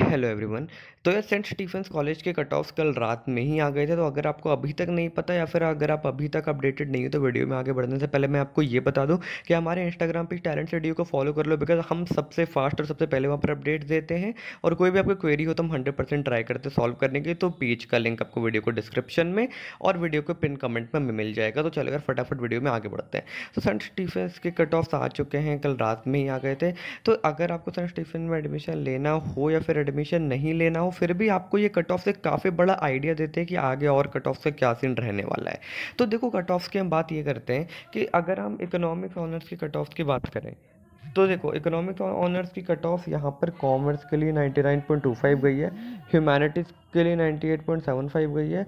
hello everyone तो यार Saint Stephen's College cut cut ऑफ्स कल रात में ही आ गए थे तो अगर आपको अभी तक नहीं पता या फिर अगर आप अभी तक अपडेटेड नहीं हो तो वीडियो में आगे बढ़ने से पहले मैं आपको ये बता दूं कि हमारे इंस्टाग्राम पे टैलेंट स्टडियो को फॉलो कर लो बिकॉज हम सबसे फास्ट और सबसे पहले वहाँ पर अपडेट देते हैं और कोई भी आपकी क्वेरी हो तो हम हंड्रेड ट्राई करते सॉल्व करने के तो पेज का लिंक आपको वीडियो को डिस्क्रिप्शन में और वीडियो को पिन कमेंट में मिल जाएगा तो चलो अगर फटाफट वीडियो में आगे बढ़ते हैं तो सेंट स्टीफेंस के कट ऑफ्स आ चुके हैं कल रात में ही आ गए थे तो अगर आपको सेंट स्टीफेंस में एडमिशन लेना हो या फिर एडमिशन नहीं लेना हो फिर भी आपको ये कट ऑफ से काफ़ी बड़ा आइडिया देते हैं कि आगे और कट ऑफ से क्या सीन रहने वाला है तो देखो कट ऑफ की हम बात ये करते हैं कि अगर हम इकोनॉमिक्स ऑनर्स की कट ऑफ की बात करें तो देखो इकोनॉमिक ऑनर्स की कट ऑफ यहाँ पर कॉमर्स के लिए 99.25 गई है ह्यूमैनिटीज़ के लिए 98.75 गई है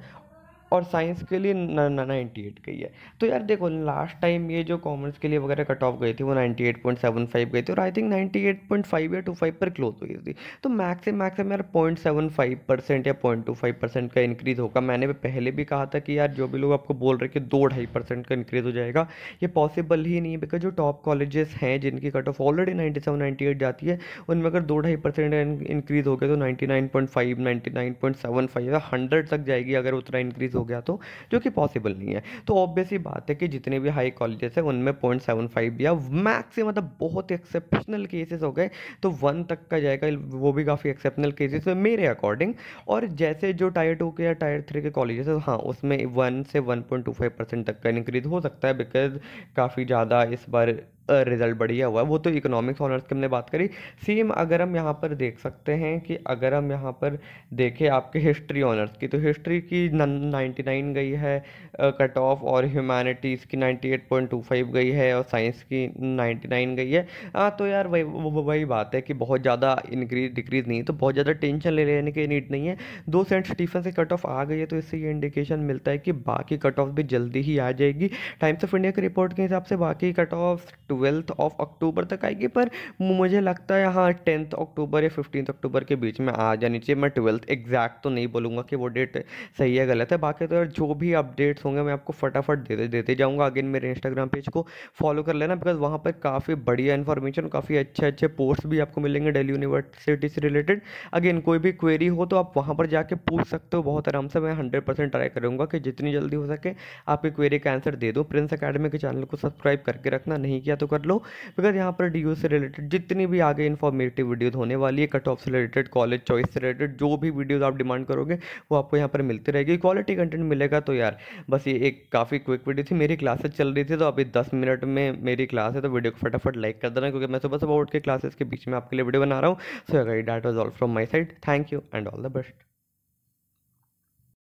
और साइंस के लिए नाइन्टी एट गई है तो यार देखो लास्ट टाइम ये जो कॉमर्स के लिए वगैरह कट ऑफ गई थी वो ninety eight point seven five गई थी और I think ninety eight point five या टू फाइव पर क्लोज हुई थी तो मैक्स से मैक्स यार पॉइंट सेवन फाइव परसेंट या पॉइंट टू फाइव परसेंट का इंक्रीज़ होगा मैंने भी पहले भी कहा था कि यार जो भी लोग आपको बोल रहे कि दो ढाई परसेंट का इंक्रीज़ हो जाएगा ये पॉसिबल ही नहीं है बिकॉज जो टॉप कॉलेजेस हैं जिनकी cut off already ninety seven ninety eight जाती है उनमें अगर दो ढाई परसेंट इंक्रीज़ हो गया तो ninety nine point five ninety nine point seven five hundred तक जाएगी अगर उतना इंक्रीज़ हो गया तो जो कि पॉसिबल नहीं है तो ऑब्वियसली बात है कि जितने भी हाई कॉलेजेस हैं उनमें पॉइंट सेवन फाइव या मैक्स मतलब बहुत एक्सेप्शनल केसेस हो गए तो वन तक का जाएगा वो भी काफ़ी एक्सेप्शनल केसेस में मेरे अकॉर्डिंग और जैसे जो टायर टू के या टायर थ्री के कॉलेजेस हैं हाँ उसमें वन से one point two five percent तक का इंक्रीज हो सकता है बिकॉज काफ़ी ज़्यादा इस बार रिज़ल्ट बढ़िया हुआ है वो तो इकोनॉमिक्स ऑनर्स की हमने बात करी सेम अगर हम यहाँ पर देख सकते हैं कि अगर हम यहाँ पर देखें आपके हिस्ट्री ऑनर्स की तो हिस्ट्री की नाइन्टी नाइन गई है कट ऑफ और ह्यूमैनिटीज़ की ninety eight point two five गई है और साइंस की नाइन्टी नाइन गई है हाँ तो यार वही वही बात है कि बहुत ज़्यादा इंक्रीज डिक्रीज़ नहीं है तो बहुत ज़्यादा टेंशन ले लेने की नीड नहीं है दो सेंट स्टीफन से कट ऑफ आ गई है तो इससे ये इंडिकेशन मिलता है कि बाकी कट ऑफ भी जल्दी ही आ जाएगी टाइम्स ऑफ इंडिया की रिपोर्ट के हिसाब से बाकी cut off to twelfth of October तक आएगी पर मुझे लगता है हाँ टेंथ अक्टूबर या फिफ्टीन अक्टूबर के बीच में आ जानी चाहिए मैं ट्वेल्थ एग्जैक्ट तो नहीं बोलूँगा कि वो डेट सही है गलत है बाकी तो यार जो भी अपडेट्स होंगे मैं आपको फटाफट देते देते जाऊँगा अगेन मेरे इंस्टाग्राम पेज को फॉलो कर लेना बिकॉज वहाँ पर काफ़ी बढ़िया इन्फॉर्मेशन काफ़ी अच्छे अच्छे पोस्ट भी आपको मिलेंगे डेली यूनिवर्सिटी से रिलेटेड अगेन कोई भी क्वेरी हो तो आप वहाँ पर जाके पूछ सकते हो बहुत आराम से मैं हंड्रेड परसेंट ट्राई करूँगा कि जितनी जल्दी हो सके आपकी क्वेरी का आंसर दे दो प्रिंस अकेडमी के चैनल को सब्सक्राइब करके रखना नहीं किया तो तो कर लो बिकॉज यहाँ पर डी से रिलेटेड जितनी भी आगे इन्फॉर्मेटिव वीडियोज़ होने वाली है कट ऑफ से रिलेटेड कॉलेज चॉइस से रिलेटेड जो भी वीडियोज़ आप डिमांड करोगे वो आपको यहाँ पर मिलती रहेगी क्वालिटी कंटेंट मिलेगा तो यार बस ये एक काफ़ी क्विक वीडियो थी मेरी क्लासेस चल रही थी तो अभी दस मिनट में मेरी क्लास है तो वीडियो को फटाफट लाइक कर देना क्योंकि मैं सुबह सुबह उठ के क्लासेस के बीच में आपके लिए वीडियो बना रहा हूँ सो अगर that was all from my side thank you and all the best